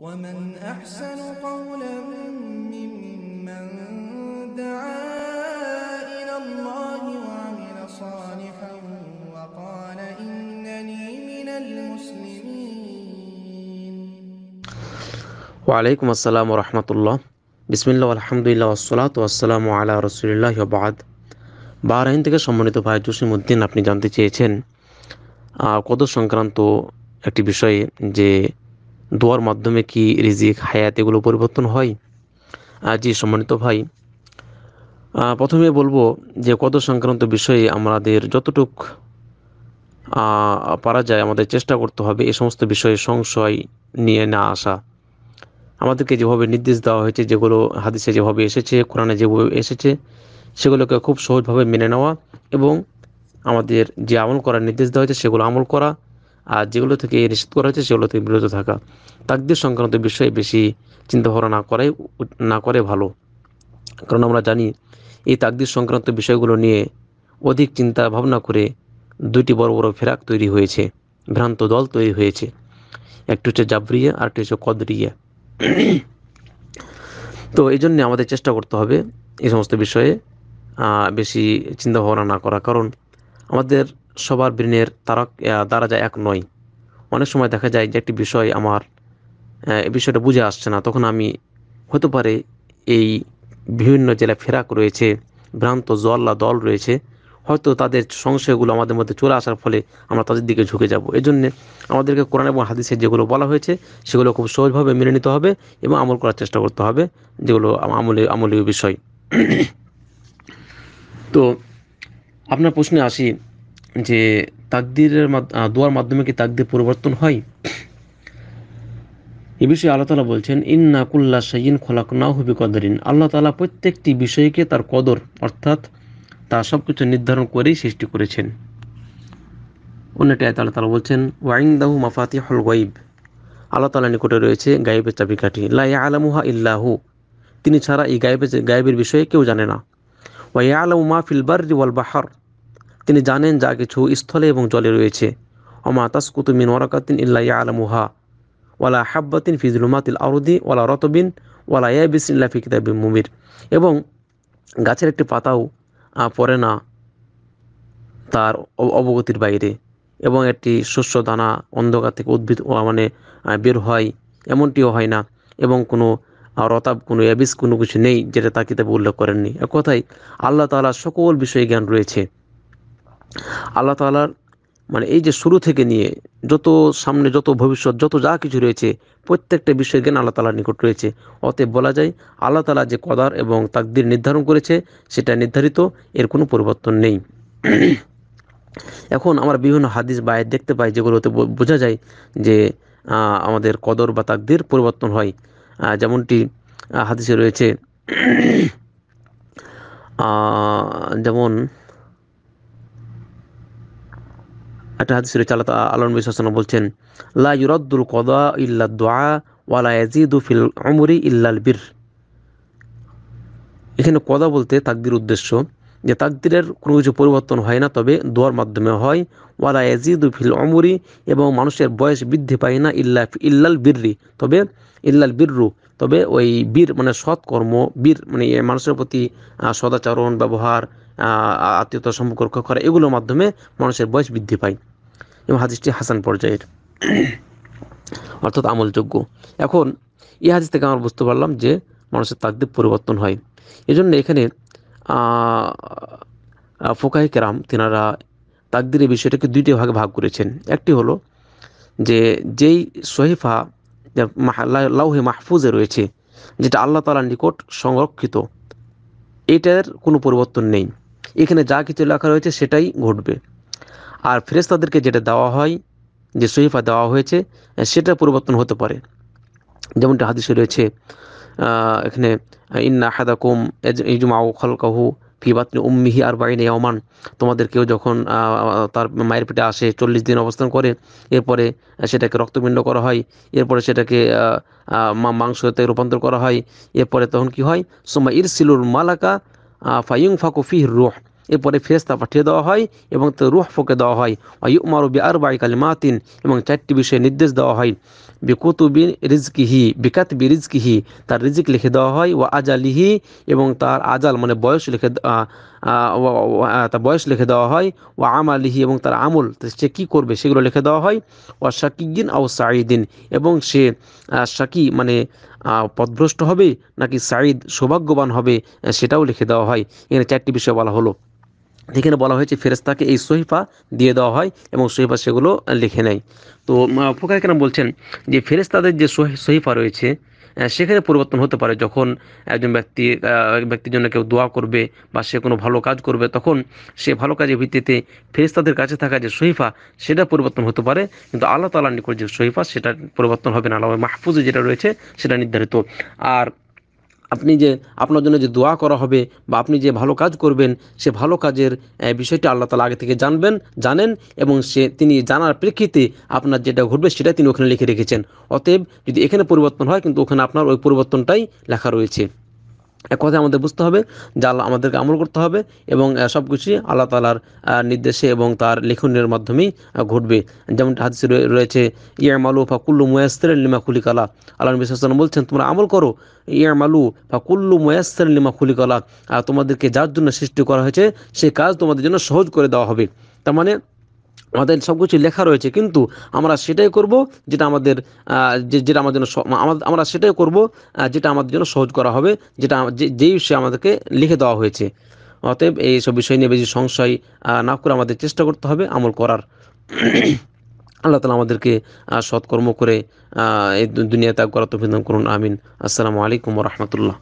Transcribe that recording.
ومن أحسن قولا ممن دعا إلى الله وعمل صالحا وقال إنني من المسلمين وعليكم السلام ورحمة الله بسم الله والحمد لله والصلاة والسلام على رسول الله وبعد Bahrain থেকে সম্মানিত ভাই জসিমুদ্দিন আপনি জানতে চেয়েছেন কদর সংক্রান্ত একটি বিষয়ে যে দোয়ার মাধ্যমে কি রিজিক হায়াত এগুলো পরিবর্তন হয় জি সম্মানিত ভাই প্রথমে বলবো যে কত সংক্রান্ত বিষয়ে আমাদের যতটুক পারা যায় আমাদের চেষ্টা করতে হবে এ সমস্ত বিষয়ে সংশয় নিয়ে না আসা আমাদেরকে যেভাবে নির্দেশ দেওয়া হয়েছে যেগুলো হাদিসে যেভাবে এসেছে কোরআনে যেভাবে এসেছে সেগুলোকে খুব সহজভাবে মেনে নেওয়া এবং আমাদের যে আমল করার নির্দেশ দেওয়া হয়েছে সেগুলো আমল করা আর যেগুলো থেকে নিষেধ করা হয়েছে সেগুলো থেকে বিরত থাকা তাকদির সংক্রান্ত বিষয়ে বেশি চিন্তাভাবনা না করাই না করে ভালো কারণ আমরা জানি এই তাকদির সংক্রান্ত বিষয়গুলো নিয়ে অধিক চিন্তা ভাবনা করে দুটি বড় বড় ফেরাক তৈরি হয়েছে ভ্রান্ত দল তৈরি হয়েছে একটি হচ্ছে জাবরিয়া আর একটি হচ্ছে কদরিয়া তো এই জন্যে আমাদের চেষ্টা করতে হবে এই সমস্ত বিষয়ে বেশি চিন্তা ভাবনা না করা কারণ আমাদের সবার ব্রেনের তারক যায় এক নয় অনেক সময় দেখা যায় যে একটি বিষয় আমার বিষয়টা বুঝে আসছে না তখন আমি হতে পারে এই বিভিন্ন জেলায় ফেরাক রয়েছে ভ্রান্ত জল্লা দল রয়েছে হয়তো তাদের সংশয়গুলো আমাদের মধ্যে চলে আসার ফলে আমরা তাদের দিকে ঝুঁকে যাব জন্যে আমাদেরকে কোরআন এবং হাদিসে যেগুলো বলা হয়েছে সেগুলো খুব সহজভাবে মেনে নিতে হবে এবং আমল করার চেষ্টা করতে হবে যেগুলো আমলে আমলীয় বিষয় তো আপনার প্রশ্নে আসি যে তাকদিরের দোয়ার মাধ্যমে কি তাকদির পরিবর্তন হয় এ বিষয়ে আল্লাহ তালা বলছেন ইন্না কুল্লা সাইন খোলাক না হবি কদরিন আল্লাহ তালা প্রত্যেকটি বিষয়কে তার কদর অর্থাৎ তা সব কিছু নির্ধারণ করেই সৃষ্টি করেছেন অন্যটি আয়তা তালা বলছেন ওয়াইং দাহু মাফাতি হল গাইব আল্লাহ তালা নিকটে রয়েছে গাইবের চাবিকাঠি লাই আলমুহা ইল্লাহু তিনি ছাড়া এই গাইবের গাইবের বিষয়ে কেউ জানে না ওয়াই আলামু ফিলবার বাহার তিনি জানেন যা কিছু স্থলে এবং জলে রয়েছে অমা তাসকুতু ওয়ারাকাতিন ইল্লা আলমুহা ওয়ালা হাব্বাতিন মাতিল আরদি ওয়ালা রতবিন ওয়ালা ইয়াবিস ইল্লা মুমির এবং গাছের একটি পাতাও পড়ে না তার অবগতির বাইরে এবং একটি শস্য দানা অন্ধকার থেকে উদ্ভিদ মানে বের হয় এমনটিও হয় না এবং কোনো রতাব কোনো অ্যাবিস কোনো কিছু নেই যেটা তা কিতাবে উল্লেখ করেননি এক কথাই আল্লাহ তালার সকল বিষয়ে জ্ঞান রয়েছে আল্লাহ তালার মানে এই যে শুরু থেকে নিয়ে যত সামনে যত ভবিষ্যৎ যত যা কিছু রয়েছে প্রত্যেকটা বিষয়ের জ্ঞান আল্লাহ তালার নিকট রয়েছে অতএব বলা যায় আল্লাহ তালা যে কদার এবং তাকদির নির্ধারণ করেছে সেটা নির্ধারিত এর কোনো পরিবর্তন নেই এখন আমরা বিভিন্ন হাদিস বা দেখতে পাই যেগুলোতে বোঝা যায় যে আমাদের কদর বা তাকদির পরিবর্তন হয় যেমনটি হাদিসে রয়েছে যেমন একটা হাদিস রয়েছে আল্লাহ আলম বিশ্বাসনা বলছেন লা ইউরদ্দুল কদা ইল্লা দোয়া ওয়ালা ইয়াজিদু ফিল অমরি ইল্লাল বীর এখানে কদা বলতে তাকদির উদ্দেশ্য যে তাকদিরের কোনো কিছু পরিবর্তন হয় না তবে দোয়ার মাধ্যমে হয় ওয়ালা ইয়াজিদু ফিল অমরি এবং মানুষের বয়স বৃদ্ধি পায় না ইল্লা ইল্লাল বীররি তবে ইল্লাল বীররু তবে ওই বীর মানে সৎকর্ম বীর মানে মানুষের প্রতি সদাচরণ ব্যবহার আত্মীয়তা সম্পর্ক করা এগুলোর মাধ্যমে মানুষের বয়স বৃদ্ধি পায় এবং হাদিসটি হাসান পর্যায়ের অর্থাৎ আমলযোগ্য এখন এই হাদিস থেকে আমরা বুঝতে পারলাম যে মানুষের তাকদীপ পরিবর্তন হয় এজন্য এখানে ফোকাহ কেরাম তেনারা তাকদির এই বিষয়টাকে দুইটি ভাগে ভাগ করেছেন একটি হলো যে যেই সহিফা লাউহে মাহফুজে রয়েছে যেটা আল্লাহ তালার নিকট সংরক্ষিত এটার কোনো পরিবর্তন নেই এখানে যা কিছু লেখা রয়েছে সেটাই ঘটবে আর ফেরেস্তাদেরকে যেটা দেওয়া হয় যে সহিফা দেওয়া হয়েছে সেটা পরিবর্তন হতে পারে যেমনটা হাদিসে রয়েছে এখানে ইন্না হাদাকুম ইজমাউ খলকাহু ফিবাতনি উম্মিহি আর বাইনে অমান তোমাদের কেউ যখন তার মায়ের পেটে আসে চল্লিশ দিন অবস্থান করে এরপরে সেটাকে রক্তপিণ্ড করা হয় এরপরে সেটাকে মাংসতে রূপান্তর করা হয় এরপরে তখন কি হয় সোমা ইরসিলুর মালাকা ফাইং ফাকু ফিহ রুহ এরপরে ফেরেস্তা পাঠিয়ে দেওয়া হয় এবং তার রুহ ফুকে দেওয়া হয় উমার বি আর বাই মাতিন এবং চারটি বিষয়ে নির্দেশ দেওয়া হয় বিকুতুবি রিজকিহি বিকাত বি রিজকিহি তার রিজিক লিখে দেওয়া হয় ও আজালিহি এবং তার আজাল মানে বয়স লিখে তার বয়স লিখে দেওয়া হয় ও আমালিহি এবং তার আমল সে কী করবে সেগুলো লিখে দেওয়া হয় ও শাকিগিন আও সাঈদিন এবং সে শাকি মানে পদভ্রষ্ট হবে নাকি সাঈদ সৌভাগ্যবান হবে সেটাও লিখে দেওয়া হয় এখানে চারটি বিষয় বলা হলো যেখানে বলা হয়েছে ফেরেস্তাকে এই সহিফা দিয়ে দেওয়া হয় এবং সহিফা সেগুলো লিখে নেয় তো ফোকা কেন বলছেন যে ফেরেস্তাদের যে সহিফা রয়েছে সেখানে পরিবর্তন হতে পারে যখন একজন ব্যক্তি ব্যক্তির জন্য কেউ দোয়া করবে বা সে কোনো ভালো কাজ করবে তখন সে ভালো কাজের ভিত্তিতে ফেরিস্তাদের কাছে থাকা যে শহীফা সেটা পরিবর্তন হতে পারে কিন্তু আল্লাহ তালা নিকট যে শহীফা সেটা পরিবর্তন হবে না আল্লাহ মাহফুজে যেটা রয়েছে সেটা নির্ধারিত আর আপনি যে আপনার জন্য যে দোয়া করা হবে বা আপনি যে ভালো কাজ করবেন সে ভালো কাজের বিষয়টি আল্লাহ তালা আগে থেকে জানবেন জানেন এবং সে তিনি জানার প্রেক্ষিতে আপনার যেটা ঘটবে সেটা তিনি ওখানে লিখে রেখেছেন অতএব যদি এখানে পরিবর্তন হয় কিন্তু ওখানে আপনার ওই পরিবর্তনটাই লেখা রয়েছে এক কথায় আমাদের বুঝতে হবে যা আল্লাহ আমাদেরকে আমল করতে হবে এবং সব কিছুই আল্লাহ তালার নির্দেশে এবং তার লিখনের মাধ্যমেই ঘটবে যেমন হাদিস রয়েছে ইয়ামালু কুল্লু মোয়াস্তের লিমা খুলিকালা আল্লাহ নবী বলছেন তোমরা আমল করো বা কুল্লু মোয়াস্তের লিমা খুলিকালা তোমাদেরকে যার জন্য সৃষ্টি করা হয়েছে সে কাজ তোমাদের জন্য সহজ করে দেওয়া হবে তার মানে আমাদের সব কিছু লেখা রয়েছে কিন্তু আমরা সেটাই করব যেটা আমাদের যেটা আমার জন্য আমরা সেটাই করব যেটা আমাদের জন্য সহজ করা হবে যেটা যেই সে আমাদেরকে লিখে দেওয়া হয়েছে অতএব এই সব বিষয় নিয়ে বেশি সংশয় না করে আমাদের চেষ্টা করতে হবে আমল করার আল্লাহ তালা আমাদেরকে সৎকর্ম করে এই দুনিয়া ত্যাগ করার তো করুন আমিন আসসালামু আলাইকুম রহমতুল্লাহ